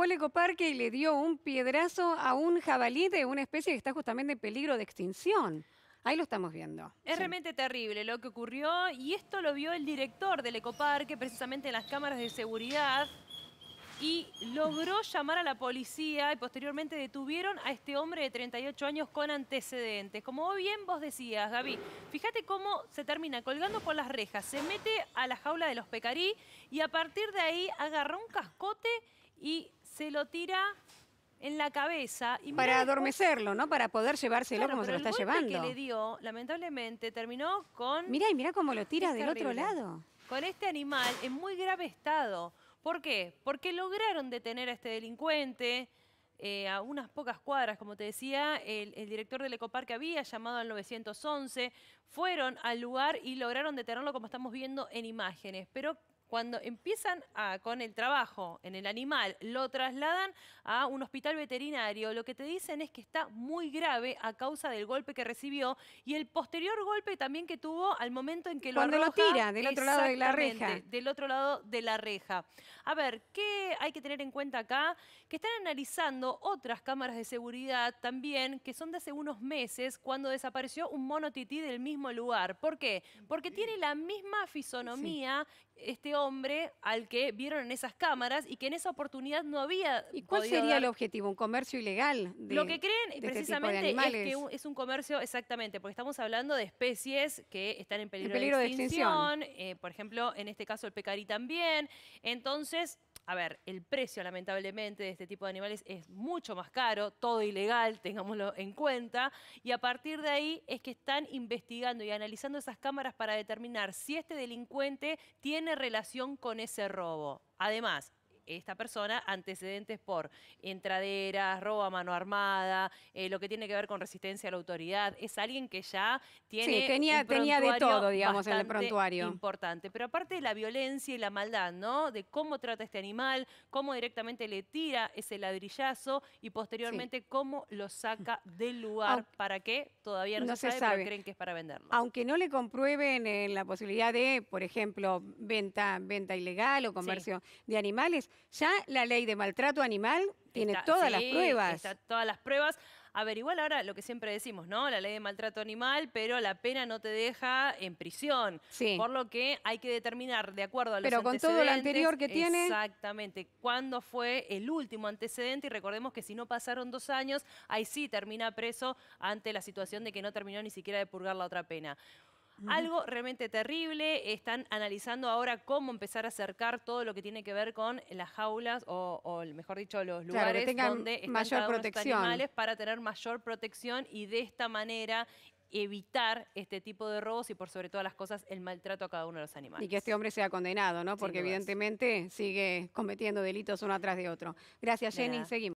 fue al ecoparque y le dio un piedrazo a un jabalí de una especie que está justamente en peligro de extinción. Ahí lo estamos viendo. Es realmente terrible lo que ocurrió y esto lo vio el director del ecoparque precisamente en las cámaras de seguridad y logró llamar a la policía y posteriormente detuvieron a este hombre de 38 años con antecedentes. Como bien vos decías, Gaby, fíjate cómo se termina colgando por las rejas, se mete a la jaula de los pecarí y a partir de ahí agarró un cascote y se lo tira en la cabeza. Y Para adormecerlo, ¿no? Para poder llevárselo como se lo está el llevando. que le dio, lamentablemente, terminó con... Mira y mira cómo lo tira del otro lado. Con este animal en muy grave estado. ¿Por qué? Porque lograron detener a este delincuente eh, a unas pocas cuadras, como te decía, el, el director del ecoparque había llamado al 911, fueron al lugar y lograron detenerlo como estamos viendo en imágenes. Pero cuando empiezan con el trabajo en el animal, lo trasladan a un hospital veterinario, lo que te dicen es que está muy grave a causa del golpe que recibió y el posterior golpe también que tuvo al momento en que lo Cuando lo tira del otro lado de la reja. Del otro lado de la reja. A ver, ¿qué hay que tener en cuenta acá? Que están analizando otras cámaras de seguridad también, que son de hace unos meses, cuando desapareció un mono tití del mismo lugar. ¿Por qué? Porque tiene la misma fisonomía este hombre al que vieron en esas cámaras y que en esa oportunidad no había. ¿Y cuál sería el objetivo? ¿Un comercio ilegal? De, Lo que este creen precisamente es que es un comercio, exactamente, porque estamos hablando de especies que están en peligro, de extinción. Eh, por ejemplo, en este caso el pecarí también. Entonces, a ver, el precio lamentablemente de este tipo de animales es mucho más caro, todo ilegal, tengámoslo en cuenta, y a partir de ahí es que están investigando y analizando esas cámaras para determinar si este delincuente tiene relación con ese robo. Además, esta persona antecedentes por entraderas, roba a mano armada, eh, lo que tiene que ver con resistencia a la autoridad. Es alguien que ya tiene. tenía, tenía de todo, digamos, en el prontuario. Importante. Pero aparte de la violencia y la maldad, ¿no? De cómo trata este animal, cómo directamente le tira ese ladrillazo y posteriormente cómo lo saca del lugar. ¿Para qué? Todavía no, se, sabe, Pero creen que es para venderlo. Aunque no le comprueben eh, la posibilidad de, por ejemplo, venta, venta ilegal o comercio de animales, ya la ley de maltrato animal tiene todas las pruebas. todas las pruebas. A ver, igual ahora lo que siempre decimos, ¿no? La ley de maltrato animal, pero la pena no te deja en prisión. Sí. Por lo que hay que determinar, de acuerdo a los antecedentes. Pero con todo lo anterior que tiene. Exactamente. ¿Cuándo fue el último antecedente? Y recordemos que si no pasaron dos años, ahí sí termina preso ante la situación de que no terminó ni siquiera de purgar la otra pena algo realmente terrible. Están analizando ahora cómo empezar a acercar todo lo que tiene que ver con las jaulas o, mejor dicho, los lugares donde están los animales para tener mayor protección y de esta manera evitar este tipo de robos y por sobre todas las cosas el maltrato a cada uno de los animales. Y que este hombre sea condenado, ¿no? Porque evidentemente sigue cometiendo delitos uno atrás de otro. Gracias, Jenny. Seguimos.